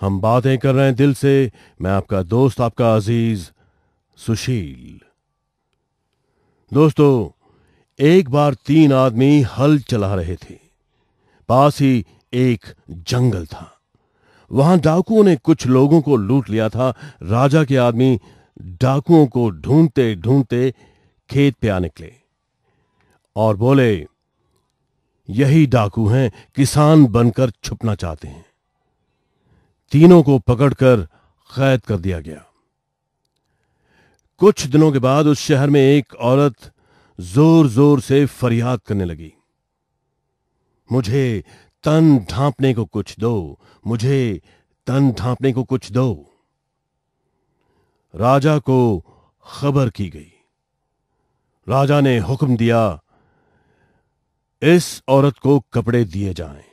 हम बातें कर रहे हैं दिल से मैं आपका दोस्त आपका अजीज सुशील दोस्तों एक बार तीन आदमी हल चला रहे थे पास ही एक जंगल था वहां डाकुओं ने कुछ लोगों को लूट लिया था राजा के आदमी डाकुओं को ढूंढते ढूंढते खेत पे आ निकले और बोले यही डाकू हैं किसान बनकर छुपना चाहते हैं तीनों को पकड़कर कैद कर दिया गया कुछ दिनों के बाद उस शहर में एक औरत जोर जोर से फरियाद करने लगी मुझे तन ढांपने को कुछ दो मुझे तन ढांपने को कुछ दो राजा को खबर की गई राजा ने हुक्म दिया इस औरत को कपड़े दिए जाएं।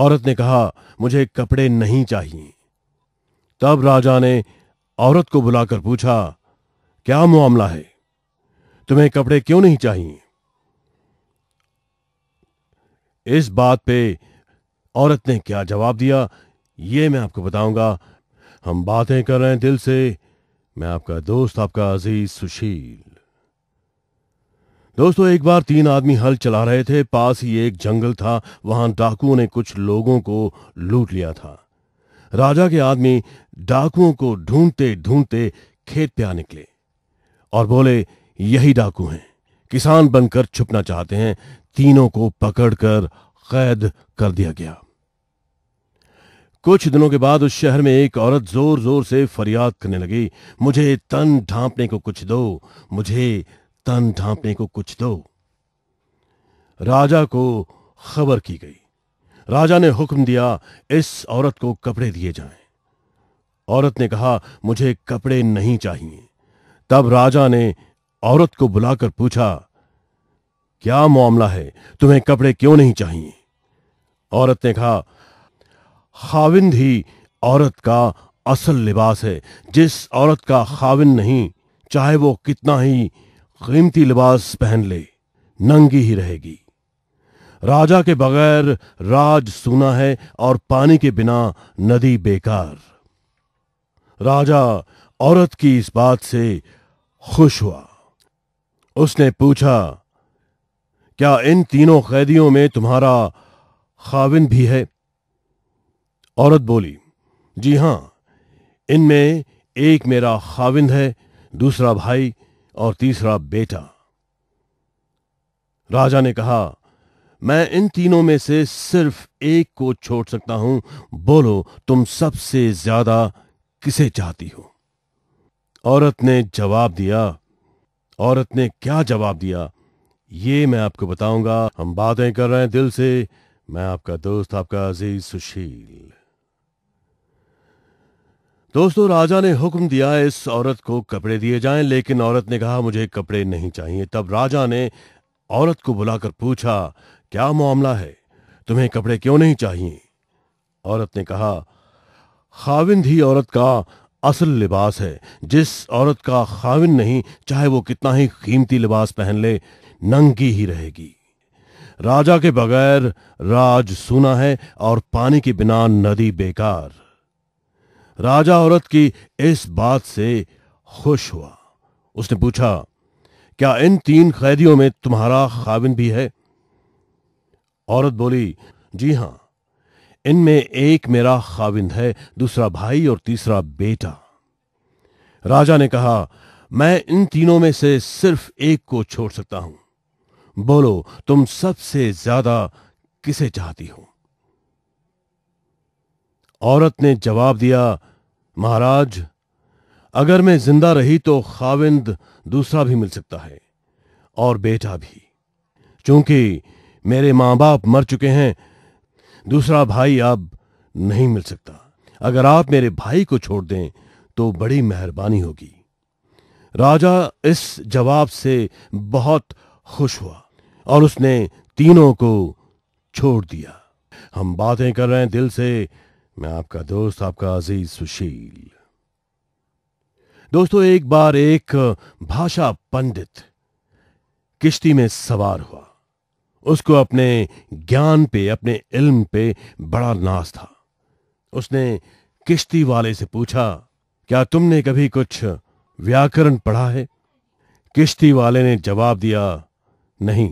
औरत ने कहा मुझे कपड़े नहीं चाहिए तब राजा ने औरत को बुलाकर पूछा क्या मामला है तुम्हें कपड़े क्यों नहीं चाहिए इस बात पे औरत ने क्या जवाब दिया ये मैं आपको बताऊंगा हम बातें कर रहे हैं दिल से मैं आपका दोस्त आपका अजीज सुशील दोस्तों एक बार तीन आदमी हल चला रहे थे पास ही एक जंगल था वहां डाकुओं ने कुछ लोगों को लूट लिया था राजा के आदमी डाकुओं को ढूंढते ढूंढते खेत पे आ निकले और बोले यही डाकू हैं किसान बनकर छुपना चाहते हैं तीनों को पकड़कर कैद कर दिया गया कुछ दिनों के बाद उस शहर में एक औरत जोर जोर से फरियाद करने लगी मुझे तन ढांपने को कुछ दो मुझे तन ढांपने को कुछ दो राजा को खबर की गई राजा ने हुक्म दिया इस औरत को कपड़े दिए जाएं। औरत ने कहा मुझे कपड़े नहीं चाहिए तब राजा ने औरत को बुलाकर पूछा क्या मामला है तुम्हें कपड़े क्यों नहीं चाहिए औरत ने कहा खाविंद ही औरत का असल लिबास है जिस औरत का खाविंद नहीं चाहे वो कितना ही कीमती लिबास पहन ले नंगी ही रहेगी राजा के बगैर राज सूना है और पानी के बिना नदी बेकार राजा औरत की इस बात से खुश हुआ उसने पूछा क्या इन तीनों कैदियों में तुम्हारा खाविन भी है औरत बोली जी हां इनमें एक मेरा खाविंद है दूसरा भाई और तीसरा बेटा राजा ने कहा मैं इन तीनों में से सिर्फ एक को छोड़ सकता हूं बोलो तुम सबसे ज्यादा किसे चाहती हो औरत ने जवाब दिया औरत ने क्या जवाब दिया ये मैं आपको बताऊंगा हम बातें कर रहे हैं दिल से मैं आपका दोस्त आपका अजीज सुशील दोस्तों राजा ने हुक्म दिया इस औरत को कपड़े दिए जाएं लेकिन औरत ने कहा मुझे कपड़े नहीं चाहिए तब राजा ने औरत को बुलाकर पूछा क्या मामला है तुम्हें कपड़े क्यों नहीं चाहिए औरत ने कहा खाविंद ही औरत का असल लिबास है जिस औरत का खाविंद नहीं चाहे वो कितना ही कीमती लिबास पहन ले नंगी ही रहेगी राजा के बगैर राज सूना है और पानी के बिना नदी बेकार राजा औरत की इस बात से खुश हुआ उसने पूछा क्या इन तीन कैदियों में तुम्हारा खाविन भी है औरत बोली जी हां इनमें एक मेरा खाविंद है दूसरा भाई और तीसरा बेटा राजा ने कहा मैं इन तीनों में से सिर्फ एक को छोड़ सकता हूं बोलो तुम सबसे ज्यादा किसे चाहती हो औरत ने जवाब दिया महाराज अगर मैं जिंदा रही तो खाविंद दूसरा भी मिल सकता है और बेटा भी क्योंकि मेरे मां बाप मर चुके हैं दूसरा भाई अब नहीं मिल सकता अगर आप मेरे भाई को छोड़ दें तो बड़ी मेहरबानी होगी राजा इस जवाब से बहुत खुश हुआ और उसने तीनों को छोड़ दिया हम बातें कर रहे हैं दिल से मैं आपका दोस्त आपका अजीज सुशील दोस्तों एक बार एक भाषा पंडित किश्ती में सवार हुआ उसको अपने ज्ञान पे अपने इल्म पे बड़ा नाश था उसने किश्ती वाले से पूछा क्या तुमने कभी कुछ व्याकरण पढ़ा है किश्ती वाले ने जवाब दिया नहीं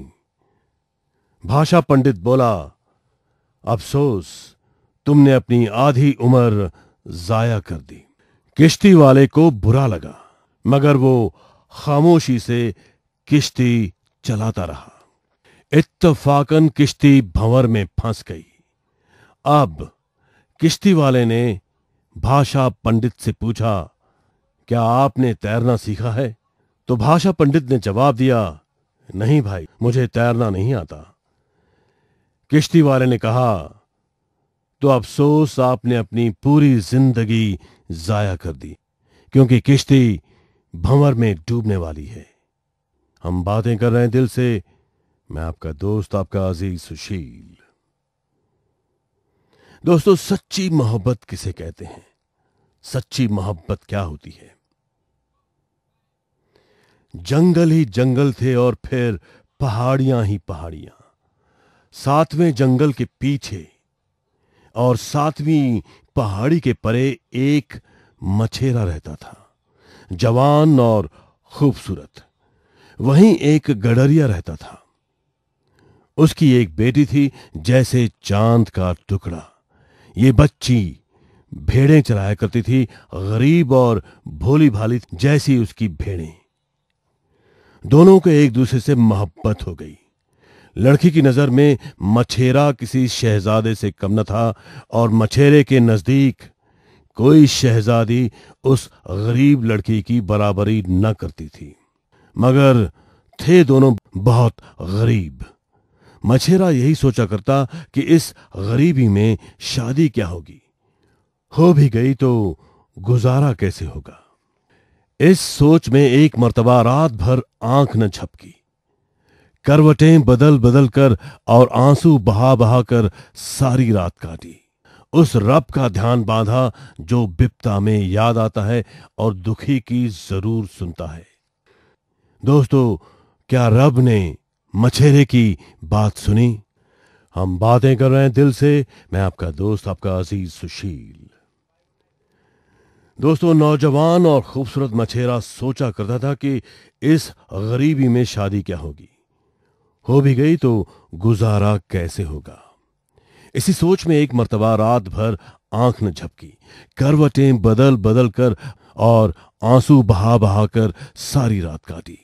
भाषा पंडित बोला अफसोस तुमने अपनी आधी उम्र जाया कर दी किश्ती वाले को बुरा लगा मगर वो खामोशी से किश्ती चलाता रहा इत्तफाकन किश्ती भंवर में फंस गई अब किश्ती वाले ने भाषा पंडित से पूछा क्या आपने तैरना सीखा है तो भाषा पंडित ने जवाब दिया नहीं भाई मुझे तैरना नहीं आता किश्ती वाले ने कहा तो अफसोस आपने अपनी पूरी जिंदगी जाया कर दी क्योंकि किश्ती भंवर में डूबने वाली है हम बातें कर रहे हैं दिल से मैं आपका दोस्त आपका अजीज सुशील दोस्तों सच्ची मोहब्बत किसे कहते हैं सच्ची मोहब्बत क्या होती है जंगल ही जंगल थे और फिर पहाड़ियां ही पहाड़ियां सातवें जंगल के पीछे और सातवीं पहाड़ी के परे एक मछेरा रहता था जवान और खूबसूरत वहीं एक गडरिया रहता था उसकी एक बेटी थी जैसे चांद का टुकड़ा ये बच्ची भेड़ें चलाया करती थी गरीब और भोली भाली जैसी उसकी भेड़ें दोनों को एक दूसरे से मोहब्बत हो गई लड़की की नज़र में मछेरा किसी शहजादे से कम न था और मछेरे के नज़दीक कोई शहजादी उस गरीब लड़की की बराबरी न करती थी मगर थे दोनों बहुत गरीब मछेरा यही सोचा करता कि इस गरीबी में शादी क्या होगी हो भी गई तो गुजारा कैसे होगा इस सोच में एक मर्तबा रात भर आंख न झपकी करवटें बदल बदल कर और आंसू बहा बहा कर सारी रात काटी उस रब का ध्यान बांधा जो बिपता में याद आता है और दुखी की जरूर सुनता है दोस्तों क्या रब ने मछेरे की बात सुनी हम बातें कर रहे हैं दिल से मैं आपका दोस्त आपका अजीज सुशील दोस्तों नौजवान और खूबसूरत मछेरा सोचा करता था कि इस गरीबी में शादी क्या होगी हो भी गई तो गुजारा कैसे होगा इसी सोच में एक मर्तबा रात भर आंख न झपकी करवटें बदल बदल कर और आंसू बहा बहा कर सारी रात काटी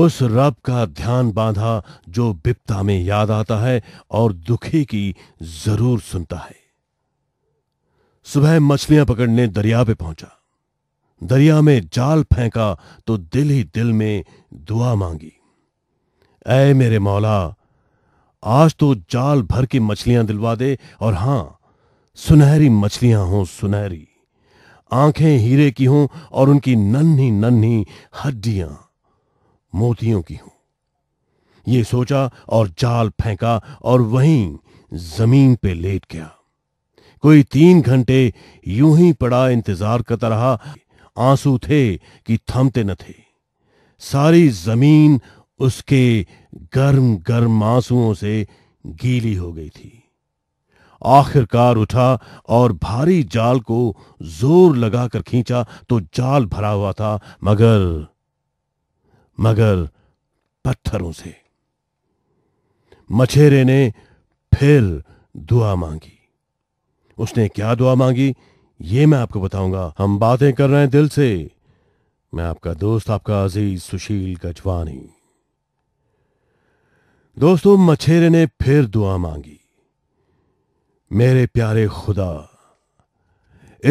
उस रब का ध्यान बांधा जो बिपता में याद आता है और दुखी की जरूर सुनता है सुबह मछलियां पकड़ने दरिया पे पहुंचा दरिया में जाल फेंका तो दिल ही दिल में दुआ मांगी ऐ मेरे मौला आज तो जाल भर की मछलियां दिलवा दे और हां सुनहरी मछलियां हों सुनहरी आंखें हीरे की हों और उनकी नन्ही नन्ही हड्डियां मोतियों की हों ये सोचा और जाल फेंका और वहीं जमीन पे लेट गया कोई तीन घंटे यूं ही पड़ा इंतजार करता रहा आंसू थे कि थमते न थे सारी जमीन उसके गर्म गर्म आंसुओं से गीली हो गई थी आखिरकार उठा और भारी जाल को जोर लगाकर खींचा तो जाल भरा हुआ था मगर मगर पत्थरों से मछेरे ने फिर दुआ मांगी उसने क्या दुआ मांगी ये मैं आपको बताऊंगा हम बातें कर रहे हैं दिल से मैं आपका दोस्त आपका अजीज सुशील गजवानी दोस्तों मछेरे ने फिर दुआ मांगी मेरे प्यारे खुदा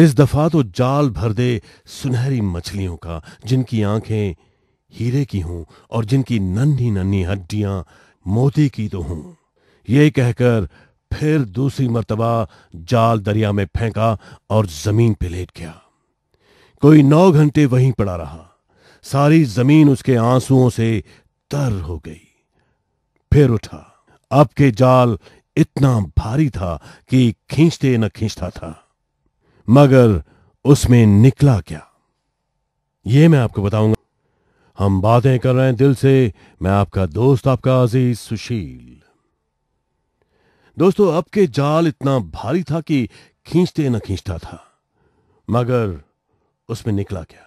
इस दफा तो जाल भर दे सुनहरी मछलियों का जिनकी आंखें हीरे की हों और जिनकी नन्ही नन्ही हड्डियां मोती की तो हों ये कहकर फिर दूसरी मरतबा जाल दरिया में फेंका और जमीन पे लेट गया कोई नौ घंटे वहीं पड़ा रहा सारी जमीन उसके आंसुओं से तर हो गई फिर उठा आपके जाल इतना भारी था कि खींचते न खींचता था मगर उसमें निकला क्या यह मैं आपको बताऊंगा हम बातें कर रहे हैं दिल से मैं आपका दोस्त आपका अजीज सुशील दोस्तों आपके जाल इतना भारी था कि खींचते न खींचता था मगर उसमें निकला क्या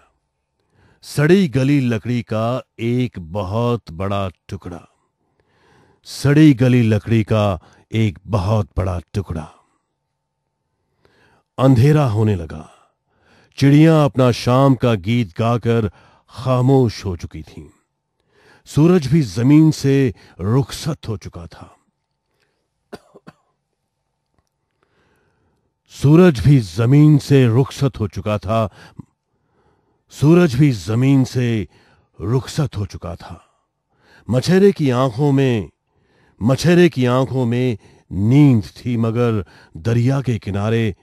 सड़ी गली लकड़ी का एक बहुत बड़ा टुकड़ा सड़ी गली लकड़ी का एक बहुत बड़ा टुकड़ा अंधेरा होने लगा चिड़िया अपना शाम का गीत गाकर खामोश हो चुकी थीं। सूरज भी जमीन से रुखसत हो चुका था सूरज भी जमीन से रुखसत हो चुका था सूरज भी जमीन से रुखसत हो चुका था मछेरे की आंखों में मछेरे की आंखों में नींद थी मगर दरिया के किनारे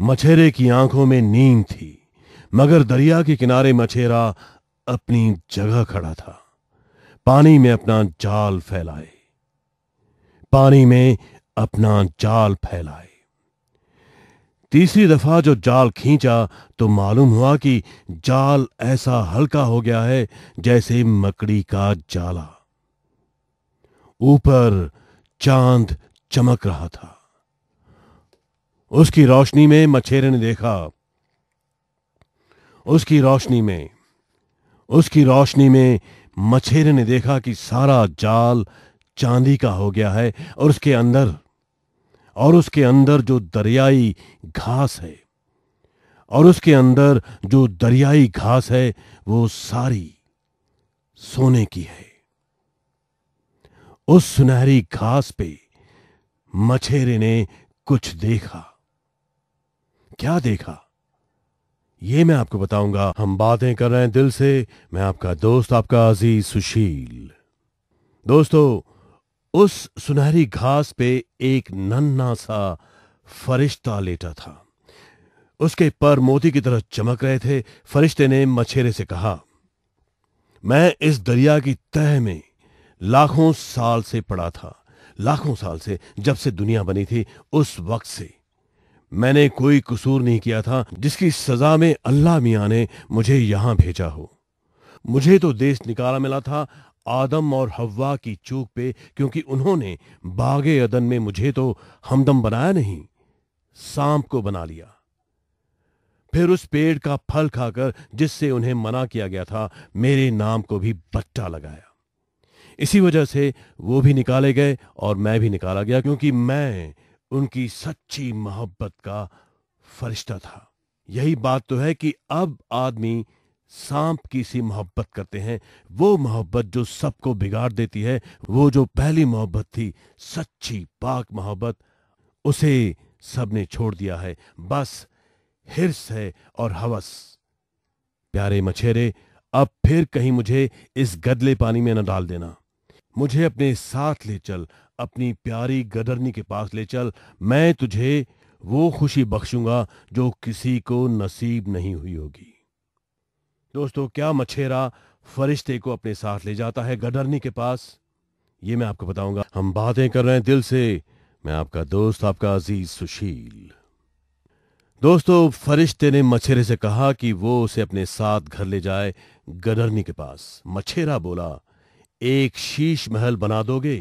मछेरे की आंखों में नींद थी मगर दरिया के किनारे मछेरा अपनी जगह खड़ा था पानी में अपना जाल फैलाए पानी में अपना जाल फैलाए तीसरी दफा जो जाल खींचा तो मालूम हुआ कि जाल ऐसा हल्का हो गया है जैसे मकड़ी का जाला ऊपर चांद चमक रहा था उसकी रोशनी में मछेरे ने देखा उसकी रोशनी में उसकी रोशनी में मछेरे ने देखा कि सारा जाल चांदी का हो गया है और उसके अंदर और उसके अंदर जो दरियाई घास है और उसके अंदर जो दरियाई घास है वो सारी सोने की है उस सुनहरी घास पे मछेरे ने कुछ देखा क्या देखा ये मैं आपको बताऊंगा हम बातें कर रहे हैं दिल से मैं आपका दोस्त आपका अजीज सुशील दोस्तों उस सुनहरी घास पे एक नन्ना सा फरिश्ता लेटा था उसके पर मोती की तरह चमक रहे थे फरिश्ते ने मछेरे से कहा मैं इस दरिया की तह में लाखों साल से पड़ा था लाखों साल से जब से दुनिया बनी थी उस वक्त से मैंने कोई कसूर नहीं किया था जिसकी सजा में अल्लाह मियाँ ने मुझे यहां भेजा हो मुझे तो देश निकाला मिला था आदम और हव्वा की चूक पे क्योंकि उन्होंने बागे अदन में मुझे तो हमदम बनाया नहीं सांप को बना लिया फिर उस पेड़ का फल खाकर जिससे उन्हें मना किया गया था मेरे नाम को भी बट्टा लगाया इसी वजह से वो भी निकाले गए और मैं भी निकाला गया क्योंकि मैं उनकी सच्ची मोहब्बत का फरिश्ता था यही बात तो है कि अब आदमी सांप की सी मोहब्बत करते हैं वो मोहब्बत जो सबको बिगाड़ देती है वो जो पहली मोहब्बत थी सच्ची पाक मोहब्बत उसे सबने छोड़ दिया है बस हिरस है और हवस प्यारे मछेरे अब फिर कहीं मुझे इस गदले पानी में न डाल देना मुझे अपने साथ ले चल अपनी प्यारी गदरनी के पास ले चल मैं तुझे वो खुशी बख्शूंगा जो किसी को नसीब नहीं हुई होगी दोस्तों क्या मछेरा फरिश्ते को अपने साथ ले जाता है गडरनी के पास ये मैं आपको बताऊंगा हम बातें कर रहे हैं दिल से मैं आपका दोस्त आपका अजीज सुशील दोस्तों फरिश्ते ने मछेरे से कहा कि वो उसे अपने साथ घर ले जाए गडरनी के पास मछेरा बोला एक शीश महल बना दोगे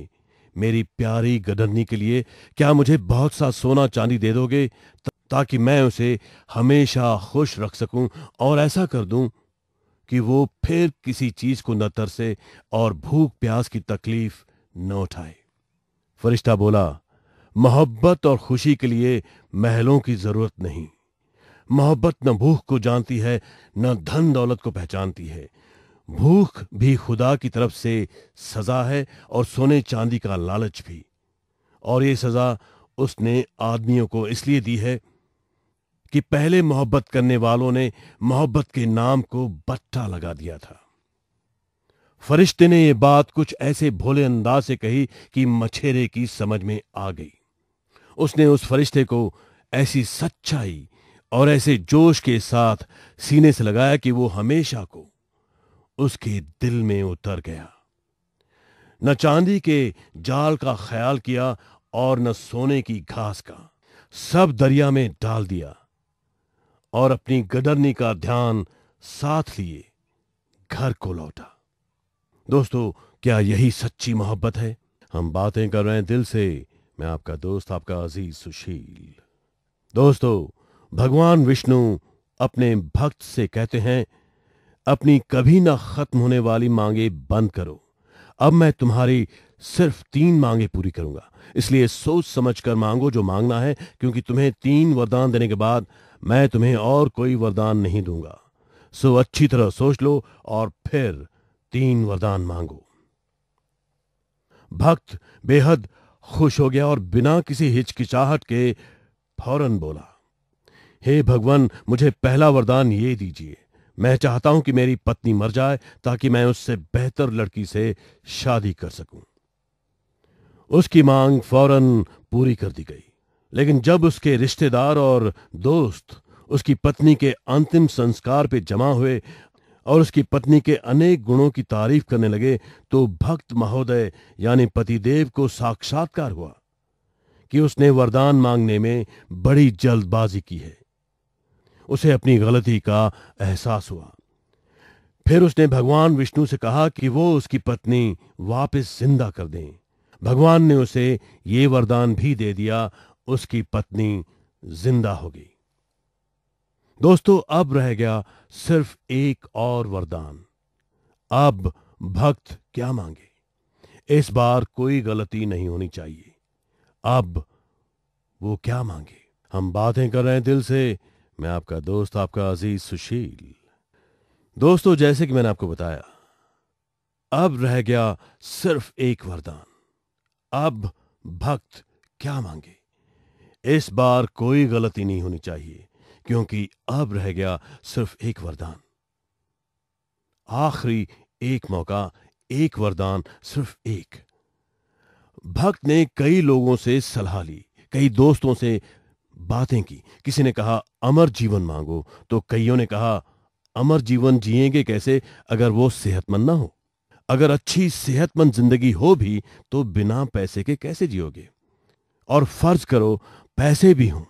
मेरी प्यारी गडरनी के लिए क्या मुझे बहुत सा सोना चांदी दे दोगे ताकि मैं उसे हमेशा खुश रख सकूं और ऐसा कर दूं कि वो फिर किसी चीज को न तरसे और भूख प्यास की तकलीफ न उठाए फरिश्ता बोला मोहब्बत और खुशी के लिए महलों की जरूरत नहीं मोहब्बत न भूख को जानती है न धन दौलत को पहचानती है भूख भी खुदा की तरफ से सजा है और सोने चांदी का लालच भी और ये सजा उसने आदमियों को इसलिए दी है कि पहले मोहब्बत करने वालों ने मोहब्बत के नाम को बट्टा लगा दिया था फरिश्ते ने यह बात कुछ ऐसे भोले अंदाज से कही कि मछेरे की समझ में आ गई उसने उस फरिश्ते को ऐसी सच्चाई और ऐसे जोश के साथ सीने से लगाया कि वो हमेशा को उसके दिल में उतर गया न चांदी के जाल का ख्याल किया और न सोने की घास का सब दरिया में डाल दिया और अपनी गदरनी का ध्यान साथ लिए घर को लौटा दोस्तों क्या यही सच्ची मोहब्बत है हम बातें कर रहे हैं दिल से मैं आपका दोस्त आपका अजीज सुशील दोस्तों भगवान विष्णु अपने भक्त से कहते हैं अपनी कभी ना खत्म होने वाली मांगे बंद करो अब मैं तुम्हारी सिर्फ तीन मांगे पूरी करूंगा इसलिए सोच समझ कर मांगो जो मांगना है क्योंकि तुम्हें तीन वरदान देने के बाद मैं तुम्हें और कोई वरदान नहीं दूंगा सो अच्छी तरह सोच लो और फिर तीन वरदान मांगो भक्त बेहद खुश हो गया और बिना किसी हिचकिचाहट के फौरन बोला हे hey भगवान मुझे पहला वरदान ये दीजिए मैं चाहता हूं कि मेरी पत्नी मर जाए ताकि मैं उससे बेहतर लड़की से शादी कर सकूं उसकी मांग फौरन पूरी कर दी गई लेकिन जब उसके रिश्तेदार और दोस्त उसकी पत्नी के अंतिम संस्कार पे जमा हुए और उसकी पत्नी के अनेक गुणों की तारीफ करने लगे तो भक्त महोदय यानी पतिदेव को साक्षात्कार हुआ कि उसने वरदान मांगने में बड़ी जल्दबाजी की है उसे अपनी गलती का एहसास हुआ फिर उसने भगवान विष्णु से कहा कि वो उसकी पत्नी वापस जिंदा कर दें भगवान ने उसे ये वरदान भी दे दिया उसकी पत्नी जिंदा हो गई दोस्तों अब रह गया सिर्फ एक और वरदान अब भक्त क्या मांगे इस बार कोई गलती नहीं होनी चाहिए अब वो क्या मांगे हम बातें कर रहे हैं दिल से मैं आपका दोस्त आपका अजीज सुशील दोस्तों जैसे कि मैंने आपको बताया अब रह गया सिर्फ एक वरदान अब भक्त क्या मांगे इस बार कोई गलती नहीं होनी चाहिए क्योंकि अब रह गया सिर्फ एक वरदान आखिरी एक मौका एक वरदान सिर्फ एक भक्त ने कई लोगों से सलाह ली कई दोस्तों से बातें की किसी ने कहा अमर जीवन मांगो तो कईयों ने कहा अमर जीवन जिएंगे कैसे अगर वो सेहतमंद ना हो अगर अच्छी सेहतमंद जिंदगी हो भी तो बिना पैसे के कैसे जियोगे और फर्ज करो पैसे भी हों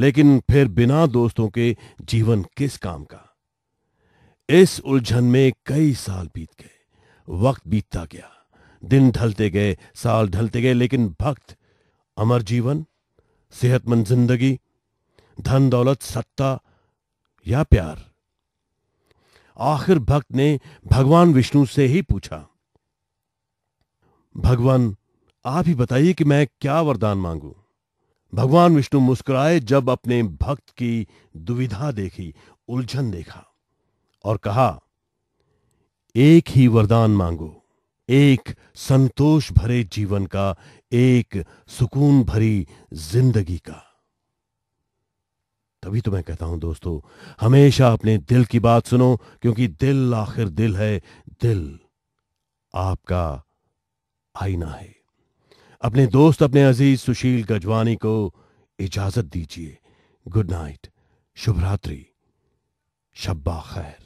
लेकिन फिर बिना दोस्तों के जीवन किस काम का इस उलझन में कई साल बीत गए वक्त बीतता गया दिन ढलते गए साल ढलते गए लेकिन भक्त अमर जीवन सेहतमंद जिंदगी धन दौलत सत्ता या प्यार आखिर भक्त ने भगवान विष्णु से ही पूछा भगवान आप ही बताइए कि मैं क्या वरदान मांगू भगवान विष्णु मुस्कुराए जब अपने भक्त की दुविधा देखी उलझन देखा और कहा एक ही वरदान मांगो एक संतोष भरे जीवन का एक सुकून भरी जिंदगी का तभी तो मैं कहता हूं दोस्तों हमेशा अपने दिल की बात सुनो क्योंकि दिल आखिर दिल है दिल आपका आईना है अपने दोस्त अपने अजीज सुशील गजवानी को इजाजत दीजिए गुड नाइट शुभ रात्रि शब्बा खैर